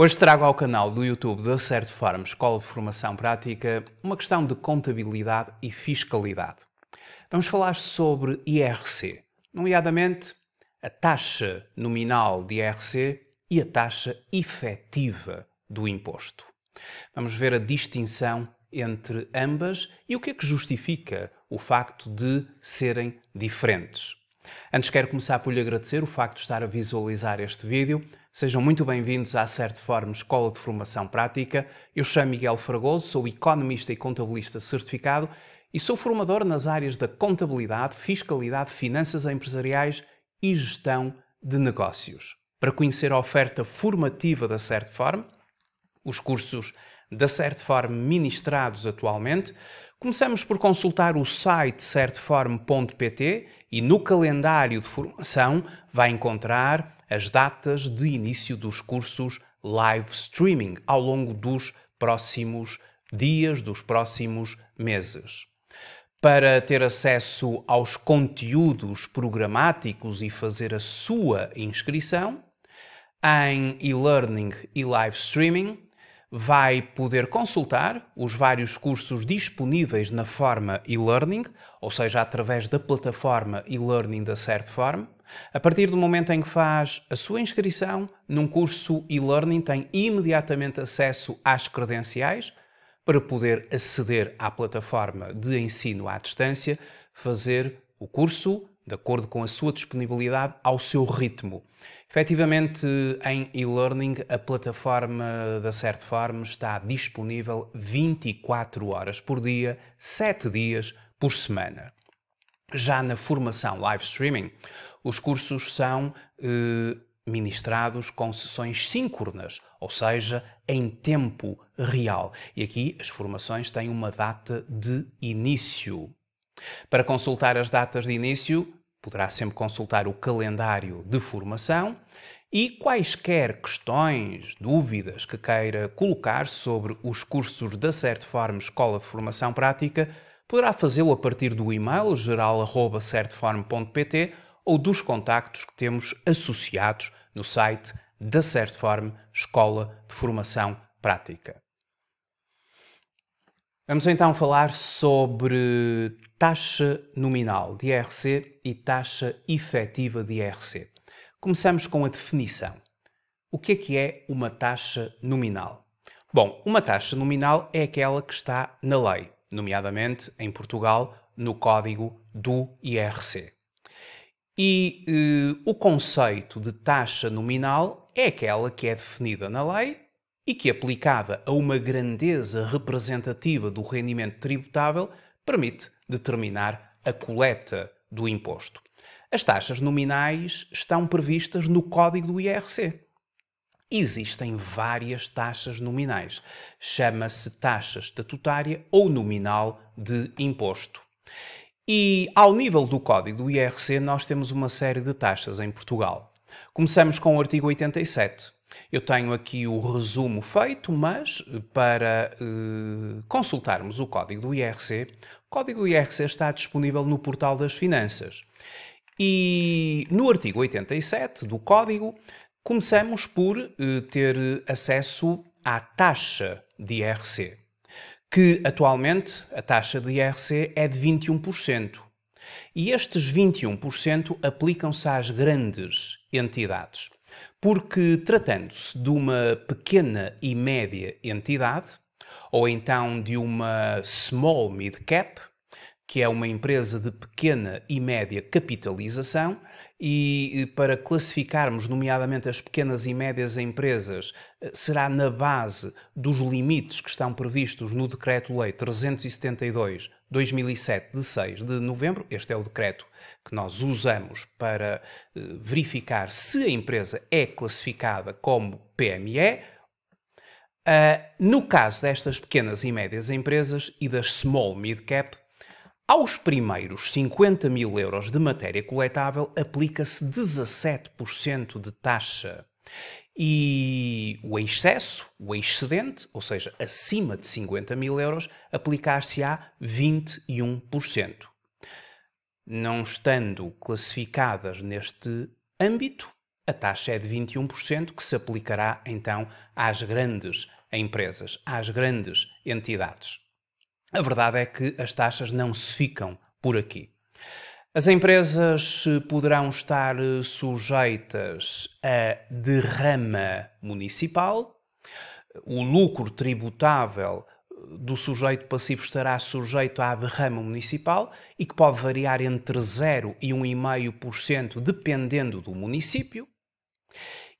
Hoje trago ao canal do YouTube da Certo Farm Escola de Formação Prática uma questão de contabilidade e fiscalidade. Vamos falar sobre IRC, nomeadamente a taxa nominal de IRC e a taxa efetiva do imposto. Vamos ver a distinção entre ambas e o que é que justifica o facto de serem diferentes. Antes quero começar por lhe agradecer o facto de estar a visualizar este vídeo. Sejam muito bem-vindos à Certiform Escola de Formação Prática. Eu chamo Miguel Fragoso, sou economista e contabilista certificado e sou formador nas áreas da contabilidade, fiscalidade, finanças empresariais e gestão de negócios. Para conhecer a oferta formativa da Certiform, os cursos da Certeform ministrados atualmente, começamos por consultar o site certeform.pt e no calendário de formação vai encontrar as datas de início dos cursos live streaming ao longo dos próximos dias, dos próximos meses. Para ter acesso aos conteúdos programáticos e fazer a sua inscrição em e-learning e live streaming, vai poder consultar os vários cursos disponíveis na forma e-learning, ou seja, através da plataforma e-learning da Certform. A partir do momento em que faz a sua inscrição num curso e-learning, tem imediatamente acesso às credenciais para poder aceder à plataforma de ensino à distância, fazer o curso de acordo com a sua disponibilidade, ao seu ritmo. Efetivamente, em e-learning, a plataforma da Certfarm está disponível 24 horas por dia, 7 dias por semana. Já na formação live streaming, os cursos são eh, ministrados com sessões síncronas, ou seja, em tempo real. E aqui as formações têm uma data de início. Para consultar as datas de início, Poderá sempre consultar o calendário de formação e quaisquer questões, dúvidas que queira colocar sobre os cursos da Certform Escola de Formação Prática, poderá fazê-lo a partir do e-mail geral.certform.pt ou dos contactos que temos associados no site da Certform Escola de Formação Prática. Vamos então falar sobre taxa nominal de IRC e taxa efetiva de IRC. Começamos com a definição. O que é que é uma taxa nominal? Bom, uma taxa nominal é aquela que está na lei, nomeadamente em Portugal, no código do IRC. E eh, o conceito de taxa nominal é aquela que é definida na lei e que, aplicada a uma grandeza representativa do rendimento tributável, permite determinar a coleta do imposto. As taxas nominais estão previstas no código do IRC. Existem várias taxas nominais. Chama-se taxa estatutária ou nominal de imposto. E ao nível do código do IRC, nós temos uma série de taxas em Portugal. Começamos com o artigo 87, eu tenho aqui o resumo feito, mas eh, para eh, consultarmos o código do IRC, o código do IRC está disponível no portal das finanças. E no artigo 87 do código, começamos por eh, ter acesso à taxa de IRC, que atualmente a taxa de IRC é de 21%. E estes 21% aplicam-se às grandes entidades porque tratando-se de uma pequena e média entidade, ou então de uma small mid cap, que é uma empresa de pequena e média capitalização, e para classificarmos, nomeadamente, as pequenas e médias empresas, eh, será na base dos limites que estão previstos no Decreto-Lei 372 2007, de 6 de novembro, este é o decreto que nós usamos para eh, verificar se a empresa é classificada como PME. Uh, ah, no caso destas pequenas e médias empresas e das small mid cap, aos primeiros 50 mil euros de matéria coletável aplica-se 17% de taxa e o excesso, o excedente, ou seja, acima de 50 mil euros, aplicar-se-á 21%. Não estando classificadas neste âmbito, a taxa é de 21%, que se aplicará então às grandes empresas, às grandes entidades. A verdade é que as taxas não se ficam por aqui. As empresas poderão estar eh, sujeitas a derrama municipal, o lucro tributável eh, do sujeito passivo estará sujeito à derrama municipal e que pode variar entre 0 e 1,5% dependendo do município.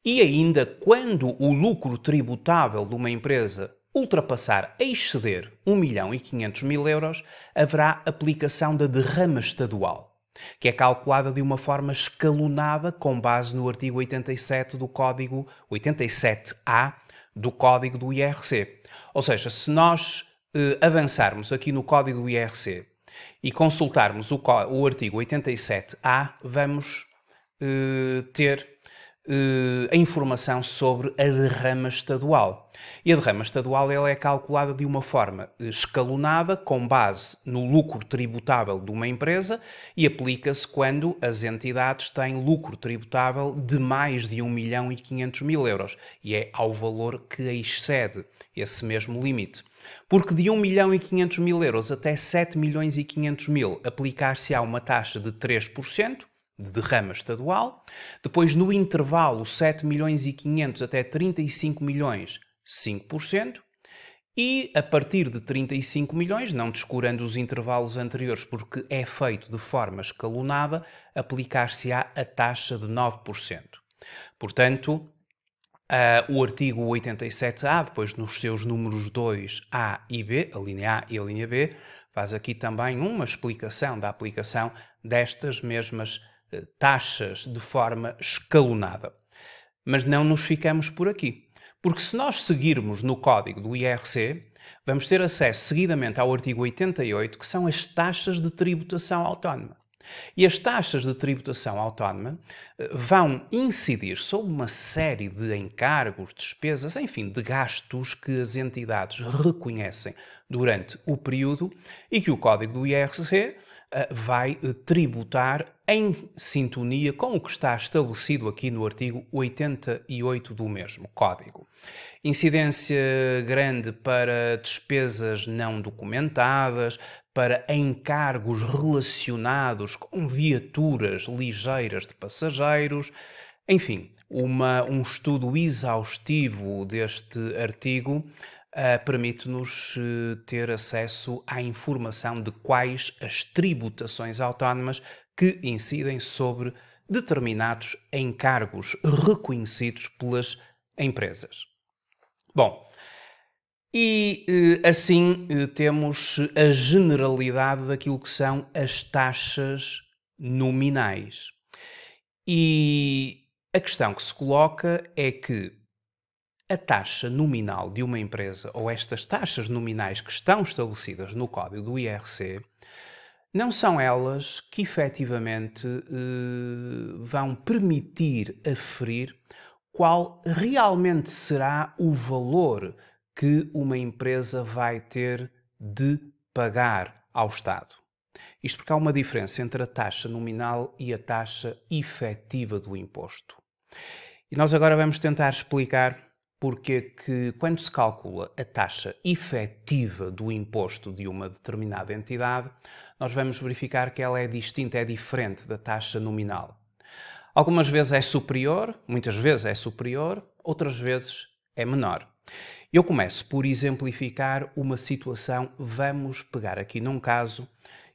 E ainda quando o lucro tributável de uma empresa ultrapassar e exceder 1 milhão e 500 mil euros, haverá aplicação da derrama estadual que é calculada de uma forma escalonada com base no artigo 87 do código 87A do código do IRC. Ou seja, se nós eh, avançarmos aqui no código do IRC e consultarmos o, o artigo 87A, vamos eh, ter eh, a informação sobre a derrama estadual. E a derrama estadual ela é calculada de uma forma escalonada, com base no lucro tributável de uma empresa e aplica-se quando as entidades têm lucro tributável de mais de 1 milhão e 500 mil euros, e é ao valor que excede esse mesmo limite. Porque de 1 milhão e 500 mil euros até 7 milhões e 500 mil aplicar-se-á uma taxa de 3%, de derrama estadual. Depois, no intervalo 7 milhões e 500 até 35 milhões, 5%. E a partir de 35 milhões, não descurando os intervalos anteriores porque é feito de forma escalonada, aplicar-se-á a taxa de 9%. Portanto, uh, o artigo 87A, depois nos seus números 2A e B, a linha A e a linha B, faz aqui também uma explicação da aplicação destas mesmas eh, taxas de forma escalonada. Mas não nos ficamos por aqui, porque se nós seguirmos no código do IRC, vamos ter acesso seguidamente ao artigo 88, que são as taxas de tributação autónoma. E as taxas de tributação autónoma eh, vão incidir sobre uma série de encargos, despesas, enfim, de gastos que as entidades reconhecem durante o período e que o Código do IRC eh, vai eh, tributar em sintonia com o que está estabelecido aqui no artigo 88 do mesmo Código. Incidência grande para despesas não documentadas, para encargos relacionados com viaturas ligeiras de passageiros. Enfim, uma, um estudo exaustivo deste artigo uh, permite-nos uh, ter acesso à informação de quais as tributações autónomas que incidem sobre determinados encargos reconhecidos pelas empresas. Bom, e eh, assim eh, temos a generalidade daquilo que são as taxas nominais. E a questão que se coloca é que a taxa nominal de uma empresa ou estas taxas nominais que estão estabelecidas no código do IRC não são elas que efetivamente eh, vão permitir aferir qual realmente será o valor que uma empresa vai ter de pagar ao Estado. Isto porque há uma diferença entre a taxa nominal e a taxa efetiva do imposto. E nós agora vamos tentar explicar porque é que quando se calcula a taxa efetiva do imposto de uma determinada entidade, nós vamos verificar que ela é distinta, é diferente da taxa nominal. Algumas vezes é superior, muitas vezes é superior, outras vezes é menor. Eu começo por exemplificar uma situação. Vamos pegar aqui num caso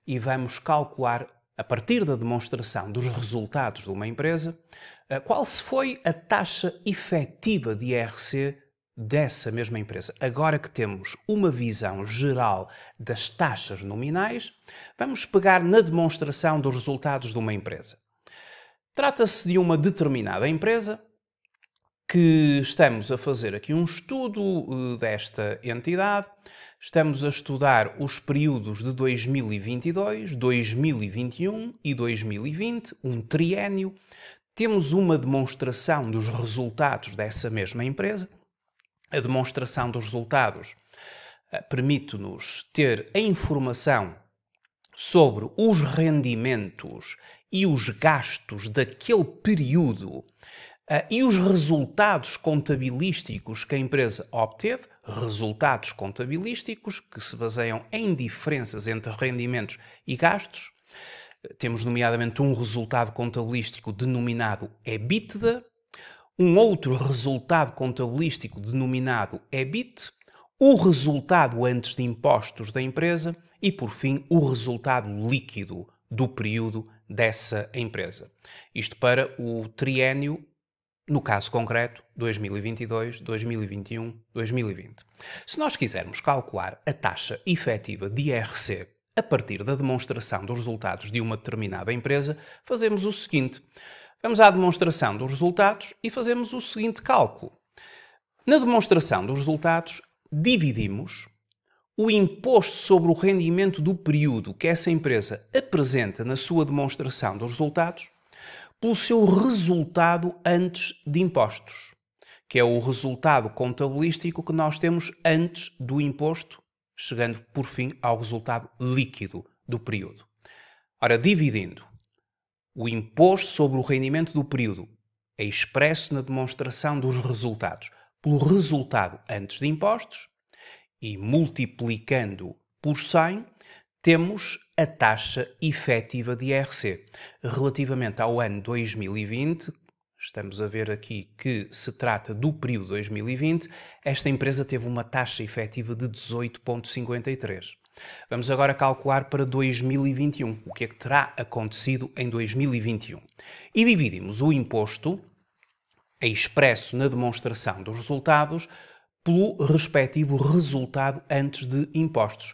e vamos calcular, a partir da demonstração dos resultados de uma empresa, eh, qual se foi a taxa efetiva de IRC dessa mesma empresa. Agora que temos uma visão geral das taxas nominais, vamos pegar na demonstração dos resultados de uma empresa. Trata-se de uma determinada empresa que estamos a fazer aqui um estudo eh, desta entidade. Estamos a estudar os períodos de 2022, 2021 e 2020, um triênio. Temos uma demonstração dos resultados dessa mesma empresa. A demonstração dos resultados eh, permite-nos ter a informação sobre os rendimentos e os gastos daquele período ah, e os resultados contabilísticos que a empresa obteve, resultados contabilísticos que se baseiam em diferenças entre rendimentos e gastos. Ah, temos, nomeadamente, um resultado contabilístico denominado EBITDA, um outro resultado contabilístico denominado EBIT, o resultado antes de impostos da empresa e, por fim, o resultado líquido do período dessa empresa. Isto para o triênio no caso concreto, 2022, 2021, 2020. Se nós quisermos calcular a taxa efetiva de IRC a partir da demonstração dos resultados de uma determinada empresa, fazemos o seguinte: vamos à demonstração dos resultados e fazemos o seguinte cálculo. Na demonstração dos resultados, dividimos o imposto sobre o rendimento do período que essa empresa apresenta na sua demonstração dos resultados pelo seu resultado antes de impostos, que é o resultado contabilístico que nós temos antes do imposto, chegando por fim ao resultado líquido do período. Ora, dividindo o imposto sobre o rendimento do período é expresso na demonstração dos resultados pelo resultado antes de impostos e multiplicando por 100, temos a taxa efetiva de IRC. Relativamente ao ano 2020, estamos a ver aqui que se trata do período 2020, esta empresa teve uma taxa efetiva de 18,53. Vamos agora calcular para 2021, o que é que terá acontecido em 2021. E dividimos o imposto, expresso na demonstração dos resultados, pelo respectivo resultado antes de impostos.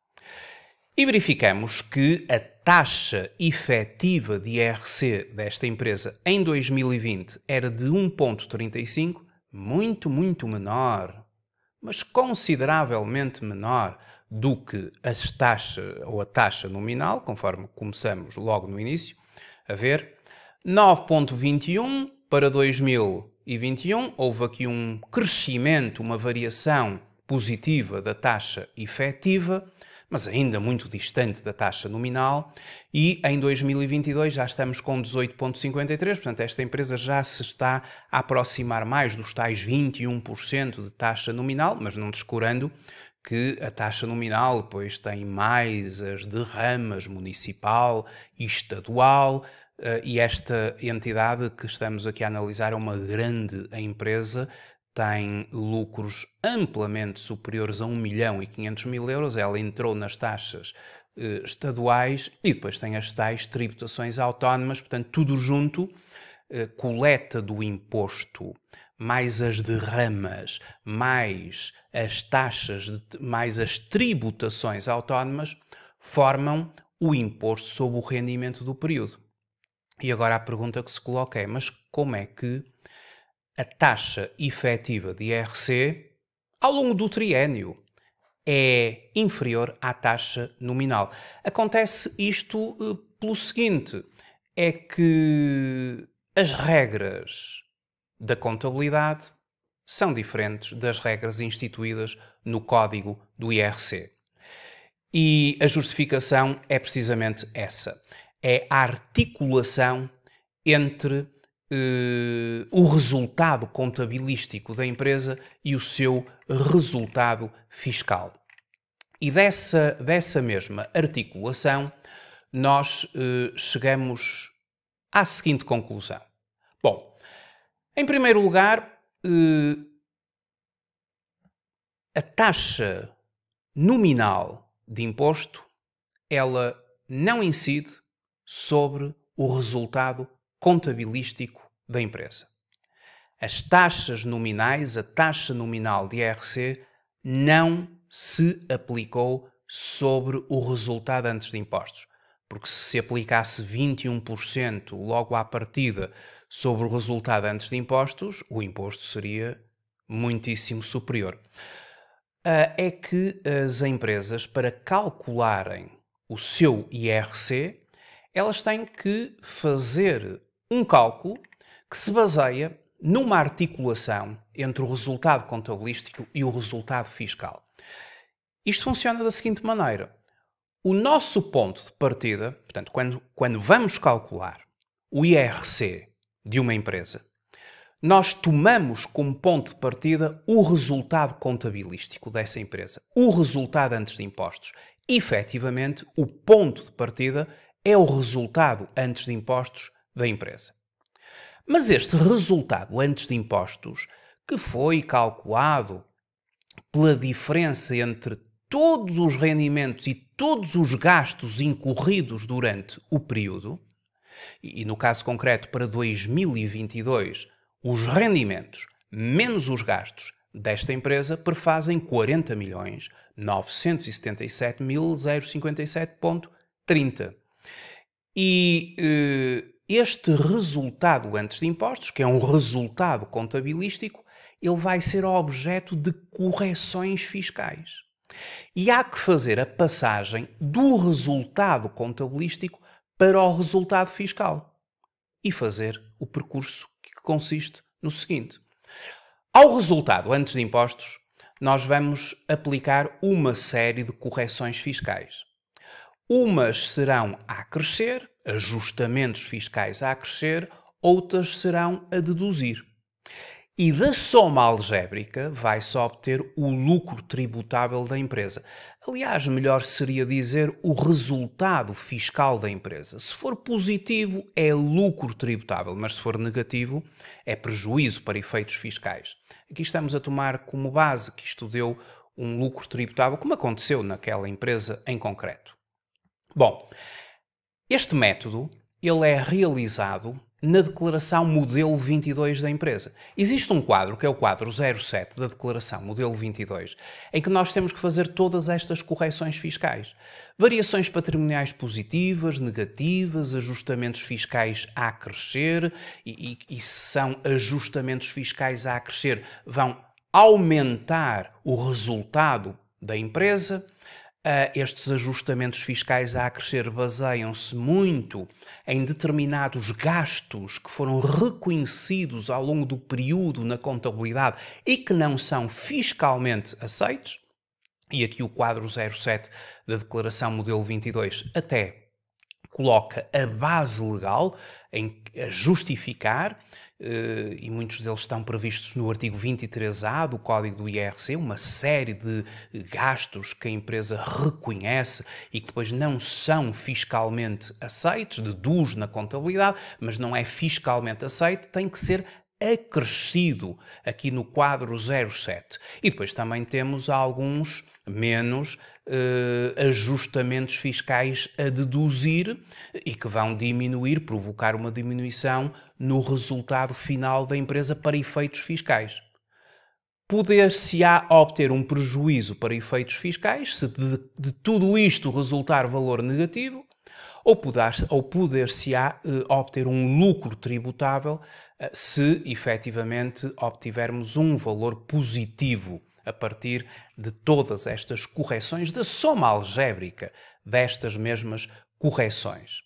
e verificamos que a taxa efetiva de IRC desta empresa em 2020 era de 1,35, muito, muito menor, mas consideravelmente menor do que a taxa ou a taxa nominal, conforme começamos logo no início a ver. 9,21 para 2021 houve aqui um crescimento, uma variação positiva da taxa efetiva mas ainda muito distante da taxa nominal, e em 2022 já estamos com 18,53%, portanto, esta empresa já se está a aproximar mais dos tais 21% de taxa nominal, mas não descurando que a taxa nominal pois tem mais as derramas municipal e estadual, eh, e esta entidade que estamos aqui a analisar é uma grande empresa tem lucros amplamente superiores a 1 milhão e 500 mil euros, ela entrou nas taxas eh, estaduais e depois tem as tais tributações autónomas, portanto, tudo junto, eh, coleta do imposto, mais as derramas, mais as taxas, de, mais as tributações autónomas, formam o imposto sobre o rendimento do período. E agora a pergunta que se coloca é: mas como é que a taxa efetiva de IRC ao longo do triênio é inferior à taxa nominal. Acontece isto eh, pelo seguinte: é que as regras da contabilidade são diferentes das regras instituídas no código do IRC. E a justificação é precisamente essa: é a articulação entre uh, o resultado contabilístico da empresa e o seu resultado fiscal. E dessa, dessa mesma articulação, nós uh, chegamos à seguinte conclusão. Bom, em primeiro lugar, uh, a taxa nominal de imposto ela não incide sobre o resultado contabilístico da empresa. As taxas nominais, a taxa nominal de IRC, não se aplicou sobre o resultado antes de impostos. Porque se se aplicasse 21% logo à partida sobre o resultado antes de impostos, o imposto seria muitíssimo superior. Ah, é que as empresas, para calcularem o seu IRC, elas têm que fazer um cálculo que se baseia numa articulação entre o resultado contabilístico e o resultado fiscal. Isto funciona da seguinte maneira: o nosso ponto de partida, portanto, quando, quando vamos calcular o IRC de uma empresa, nós tomamos como ponto de partida o resultado contabilístico dessa empresa, o resultado antes de impostos. Efetivamente, o ponto de partida é o resultado antes de impostos da empresa. Mas este resultado antes de impostos, que foi calculado pela diferença entre todos os rendimentos e todos os gastos incorridos durante o período, e no caso concreto para 2022, os rendimentos menos os gastos desta empresa perfazem 40 milhões 977.057.30. E este resultado antes de impostos, que é um resultado contabilístico, ele vai ser objeto de correções fiscais. E há que fazer a passagem do resultado contabilístico para o resultado fiscal e fazer o percurso que consiste no seguinte: ao resultado antes de impostos, nós vamos aplicar uma série de correções fiscais. Umas serão a crescer ajustamentos fiscais a crescer, outras serão a deduzir. E da soma algébrica vai-se obter o lucro tributável da empresa. Aliás, melhor seria dizer o resultado fiscal da empresa. Se for positivo, é lucro tributável, mas se for negativo, é prejuízo para efeitos fiscais. Aqui estamos a tomar como base que isto deu um lucro tributável, como aconteceu naquela empresa em concreto. Bom, este método ele é realizado na declaração modelo 22 da empresa. Existe um quadro, que é o quadro 07 da declaração modelo 22, em que nós temos que fazer todas estas correções fiscais. Variações patrimoniais positivas, negativas, ajustamentos fiscais a crescer, e, e, e são ajustamentos fiscais a crescer, vão aumentar o resultado da empresa Uh, estes ajustamentos fiscais a crescer baseiam-se muito em determinados gastos que foram reconhecidos ao longo do período na contabilidade e que não são fiscalmente aceitos, e aqui o quadro 07 da Declaração Modelo 22 até coloca a base legal em, a justificar eh, e muitos deles estão previstos no artigo 23A do Código do IRC, uma série de gastos que a empresa reconhece e que depois não são fiscalmente aceitos, deduz na contabilidade, mas não é fiscalmente aceito, tem que ser acrescido aqui no quadro 07. E depois também temos alguns menos eh, ajustamentos fiscais a deduzir e que vão diminuir, provocar uma diminuição no resultado final da empresa para efeitos fiscais. Poder-se-á obter um prejuízo para efeitos fiscais se de, de tudo isto resultar valor negativo, ou poder-se-á ou poder uh, obter um lucro tributável uh, se efetivamente obtivermos um valor positivo a partir de todas estas correções, da soma algébrica destas mesmas correções.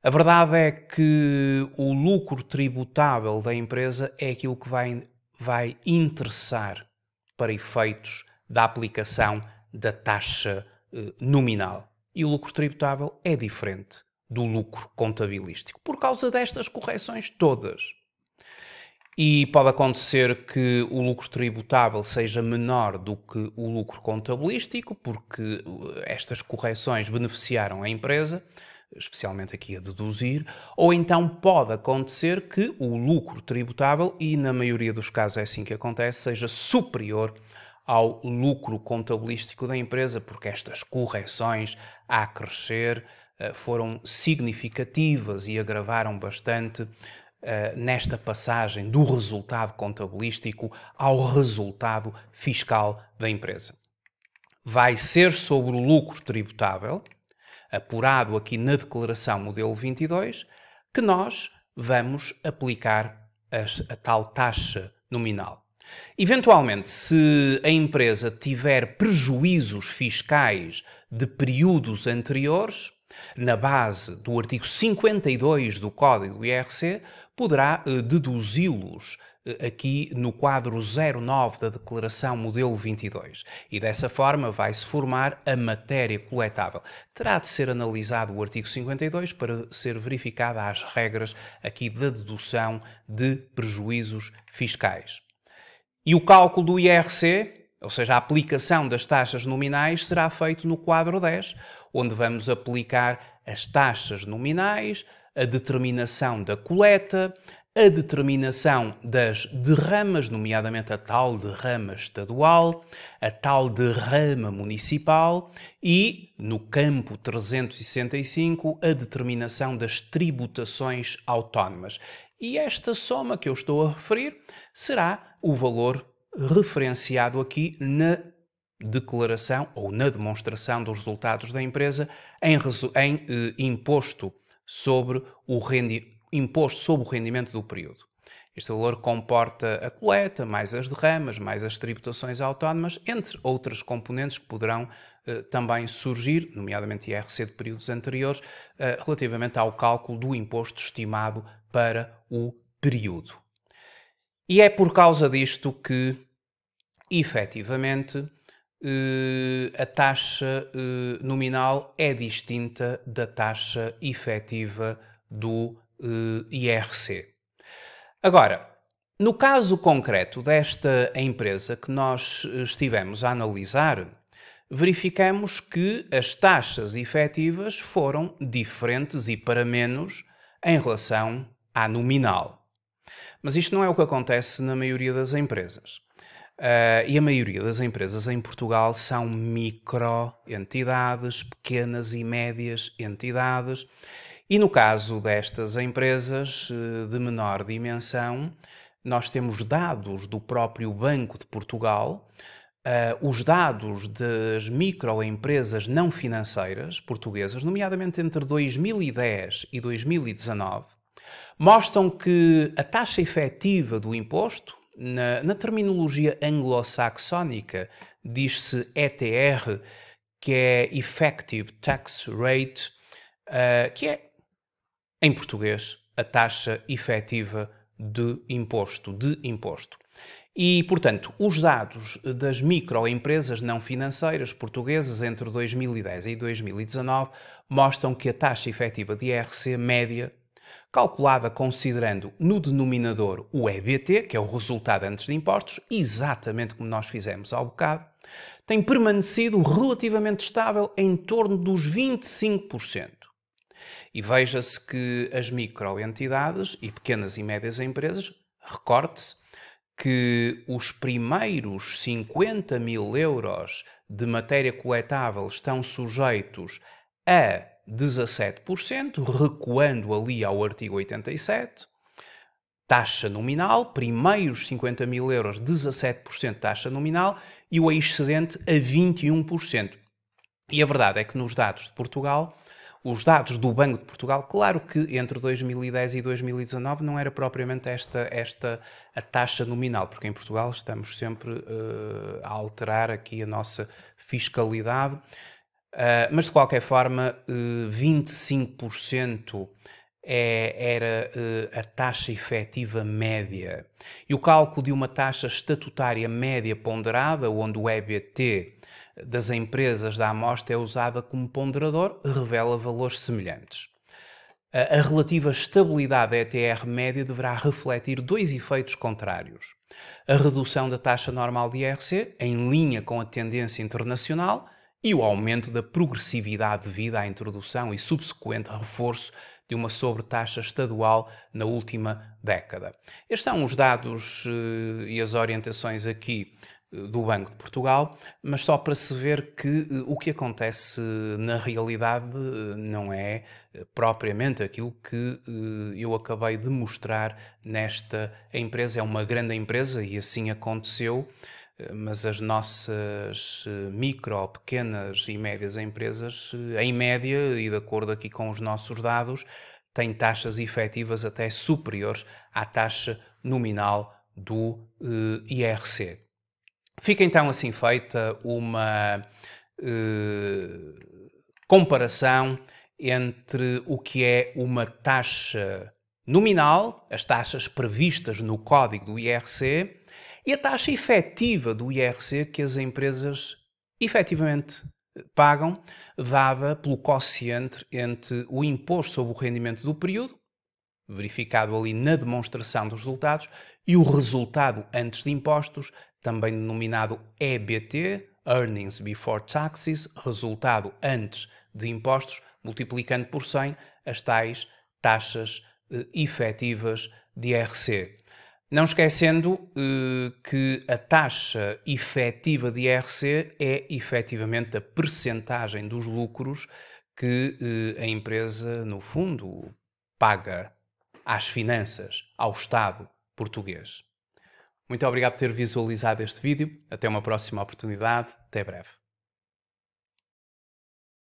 A verdade é que o lucro tributável da empresa é aquilo que vai, vai interessar para efeitos da aplicação da taxa eh, nominal. E o lucro tributável é diferente do lucro contabilístico por causa destas correções todas. E pode acontecer que o lucro tributável seja menor do que o lucro contabilístico, porque eh, estas correções beneficiaram a empresa especialmente aqui a deduzir, ou então pode acontecer que o lucro tributável, e na maioria dos casos é assim que acontece, seja superior ao lucro contabilístico da empresa, porque estas correções a crescer eh, foram significativas e agravaram bastante eh, nesta passagem do resultado contabilístico ao resultado fiscal da empresa. Vai ser sobre o lucro tributável, apurado aqui na declaração modelo 22, que nós vamos aplicar a, a tal taxa nominal. Eventualmente, se a empresa tiver prejuízos fiscais de períodos anteriores, na base do artigo 52 do Código IRC, poderá eh, deduzi-los eh, aqui no quadro 09 da Declaração Modelo 22 e dessa forma vai-se formar a matéria coletável. Terá de ser analisado o artigo 52 para ser verificada as regras aqui da dedução de prejuízos fiscais. E o cálculo do IRC, ou seja, a aplicação das taxas nominais, será feito no quadro 10, onde vamos aplicar as taxas nominais, a determinação da coleta, a determinação das derramas, nomeadamente a tal derrama estadual, a tal derrama municipal e, no campo 365, a determinação das tributações autónomas. E esta soma que eu estou a referir será o valor referenciado aqui na declaração ou na demonstração dos resultados da empresa em, em eh, imposto sobre o rendimento imposto sobre o rendimento do período. Este valor comporta a coleta, mais as derramas, mais as tributações autónomas, entre outras componentes que poderão eh, também surgir, nomeadamente IRC de períodos anteriores, eh, relativamente ao cálculo do imposto estimado para o período. E é por causa disto que, efetivamente, eh, a taxa eh, nominal é distinta da taxa efetiva do eh, IRC. Agora, no caso concreto desta empresa que nós eh, estivemos a analisar, verificamos que as taxas efetivas foram diferentes e para menos em relação à nominal. Mas isto não é o que acontece na maioria das empresas. Uh, e a maioria das empresas em Portugal são microentidades, pequenas e médias entidades, e no caso destas empresas eh, de menor dimensão, nós temos dados do próprio Banco de Portugal, uh, os dados das microempresas não financeiras portuguesas, nomeadamente entre 2010 e 2019, mostram que a taxa efetiva do imposto, na, na terminologia anglo-saxónica, diz-se ETR, que é Effective Tax Rate, uh, que é em português, a taxa efetiva de imposto, de imposto. E, portanto, os dados das microempresas não financeiras portuguesas entre 2010 e 2019 mostram que a taxa efetiva de IRC média, calculada considerando no denominador o EBT, que é o resultado antes de impostos, exatamente como nós fizemos ao bocado, tem permanecido relativamente estável em torno dos 25%. E veja-se que as microentidades e pequenas e médias empresas, recorte-se, que os primeiros 50 mil euros de matéria coletável estão sujeitos a 17%, recuando ali ao artigo 87. Taxa nominal, primeiros 50 mil euros, 17% taxa nominal e o excedente a 21%. E a verdade é que nos dados de Portugal os dados do Banco de Portugal, claro que entre 2010 e 2019 não era propriamente esta, esta a taxa nominal, porque em Portugal estamos sempre uh, a alterar aqui a nossa fiscalidade, uh, mas de qualquer forma, uh, eh, 25% é, era a taxa efetiva média. E o cálculo de uma taxa estatutária média ponderada, onde o EBT das empresas da amostra é usada como ponderador, revela valores semelhantes. A relativa estabilidade da ETR média deverá refletir dois efeitos contrários. A redução da taxa normal de IRC, em linha com a tendência internacional, e o aumento da progressividade devido à introdução e subsequente reforço de uma sobretaxa estadual na última década. Estes são os dados eh, e as orientações aqui do Banco de Portugal, mas só para se ver que eh, o que acontece eh, na realidade eh, não é propriamente aquilo que eu acabei de mostrar nesta empresa. É uma grande empresa e assim aconteceu, mas as nossas micro, pequenas e médias empresas, em média e de acordo aqui com os nossos dados, têm taxas efetivas até superiores à taxa nominal do IRC. Fica então assim feita uma eh, comparação entre o que é uma taxa nominal, as taxas previstas no código do IRC, e a taxa efetiva do IRC que as empresas efetivamente pagam, dada pelo quociente entre o imposto sobre o rendimento do período, verificado ali na demonstração dos resultados, e o resultado antes de impostos, também denominado EBT, Earnings Before Taxes, resultado antes de impostos, multiplicando por 100 as tais taxas eh, efetivas de IRC. Não esquecendo eh, que a taxa efetiva de IRC é efetivamente a percentagem dos lucros que eh, a empresa, no fundo, paga às finanças, ao Estado português. Muito obrigado por ter visualizado este vídeo. Até uma próxima oportunidade. Até breve.